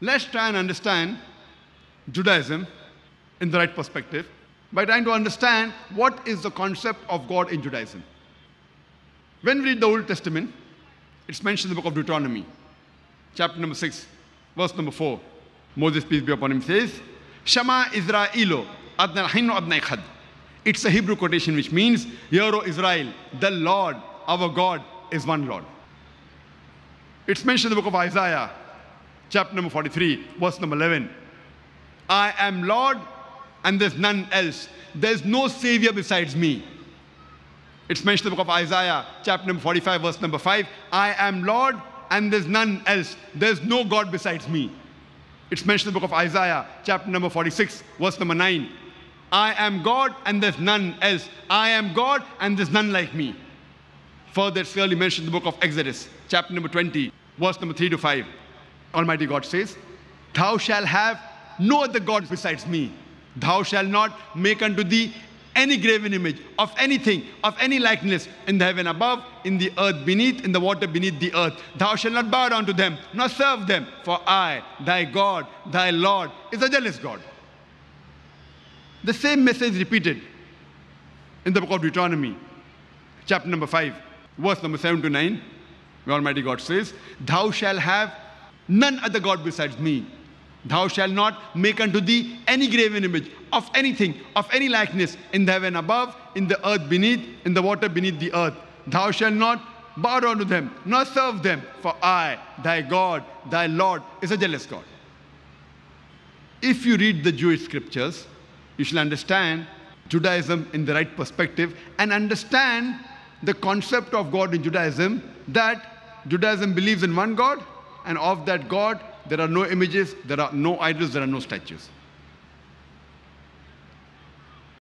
Let's try and understand Judaism in the right perspective by trying to understand what is the concept of God in Judaism. When we read the Old Testament, it's mentioned in the book of Deuteronomy, chapter number 6, verse number 4. Moses, peace be upon him, says, Shema Israelo, Adna Hinu Adna Echad. It's a Hebrew quotation which means, Hear, O Israel, the Lord, our God, is one Lord. It's mentioned in the book of Isaiah, chapter number 43, verse number 11. I am Lord and there's none else. There's no Savior besides me. It's mentioned in the book of Isaiah, chapter number 45, verse number 5. I am Lord and there's none else. There's no God besides me. It's mentioned in the book of Isaiah, chapter number 46, verse number 9. I am God and there's none else. I am God and there's none like me. Further, it's clearly mentioned in the book of Exodus, chapter number 20, verse number 3 to 5. Almighty God says, Thou shalt have no other gods besides me. Thou shalt not make unto thee any graven image of anything, of any likeness in the heaven above, in the earth beneath, in the water beneath the earth. Thou shalt not bow down to them, nor serve them, for I, thy God, thy Lord, is a jealous God. The same message repeated in the book of Deuteronomy, chapter number 5, verse number 7 to 9, where Almighty God says, Thou shalt have none other God besides me. Thou shalt not make unto thee any graven image of anything, of any likeness, in the heaven above, in the earth beneath, in the water beneath the earth. Thou shalt not bow down to them, nor serve them, for I, thy God, thy Lord, is a jealous God. If you read the Jewish scriptures, you shall understand Judaism in the right perspective and understand the concept of God in Judaism that Judaism believes in one God and of that God, there are no images, there are no idols, there are no statues.